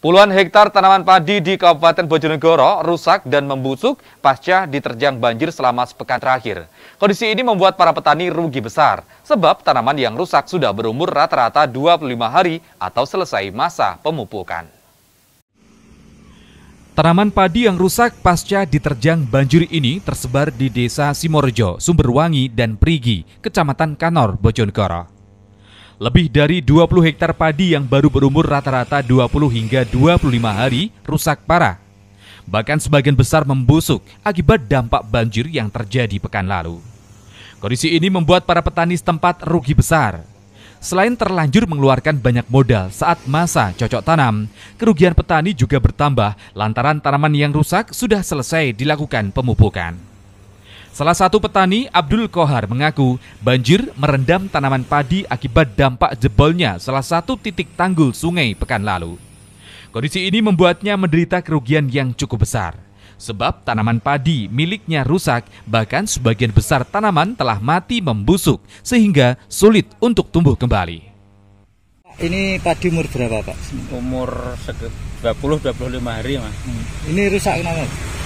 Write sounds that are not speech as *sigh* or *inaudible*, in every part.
Puluhan hektar tanaman padi di Kabupaten Bojonegoro rusak dan membusuk pasca diterjang banjir selama sepekan terakhir. Kondisi ini membuat para petani rugi besar, sebab tanaman yang rusak sudah berumur rata-rata 25 hari atau selesai masa pemupukan. Tanaman padi yang rusak pasca diterjang banjir ini tersebar di desa Simorjo, Sumberwangi, dan Prigi, Kecamatan Kanor, Bojonegoro. Lebih dari 20 hektar padi yang baru berumur rata-rata 20 hingga 25 hari rusak parah. Bahkan sebagian besar membusuk akibat dampak banjir yang terjadi pekan lalu. Kondisi ini membuat para petani setempat rugi besar. Selain terlanjur mengeluarkan banyak modal saat masa cocok tanam, kerugian petani juga bertambah lantaran tanaman yang rusak sudah selesai dilakukan pemupukan. Salah satu petani, Abdul Kohar, mengaku banjir merendam tanaman padi akibat dampak jebolnya salah satu titik tanggul sungai pekan lalu. Kondisi ini membuatnya menderita kerugian yang cukup besar. Sebab tanaman padi miliknya rusak, bahkan sebagian besar tanaman telah mati membusuk sehingga sulit untuk tumbuh kembali. Ini padi umur berapa Pak? Umur 20-25 hari Mas. Hmm. Ini rusak kenapa?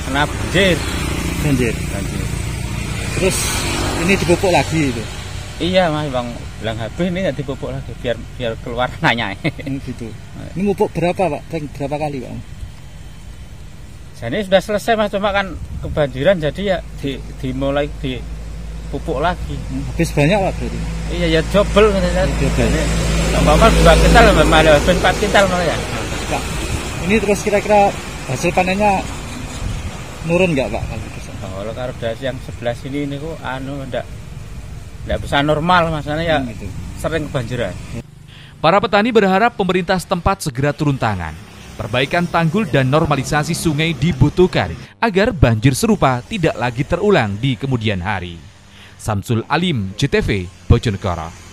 Kenapa banjir. Banjir. Banjir terus ini dipupuk lagi itu iya mas bang bilang habis ini nggak dipupuk lagi biar biar keluar *laughs* nanya gitu ini pupuk berapa pak berapa kali bang? jadi sudah selesai mas cuma kan kebanjiran jadi ya di, dimulai di pupuk lagi hmm, habis banyak pak berarti iya ya double gitu kan. ya, double Bapak dua kental, malah empat kental malah ya. ini terus kira-kira hasil panennya nurun nggak pak? Gitu? Oh, kalau karo das yang sebelah sini ini kok anu ndak ndak bisa normal masalahnya ya hmm, gitu. sering kebanjiran. Para petani berharap pemerintah setempat segera turun tangan. Perbaikan tanggul dan normalisasi sungai dibutuhkan agar banjir serupa tidak lagi terulang di kemudian hari. Samsul Alim, JTV, Bojonegoro.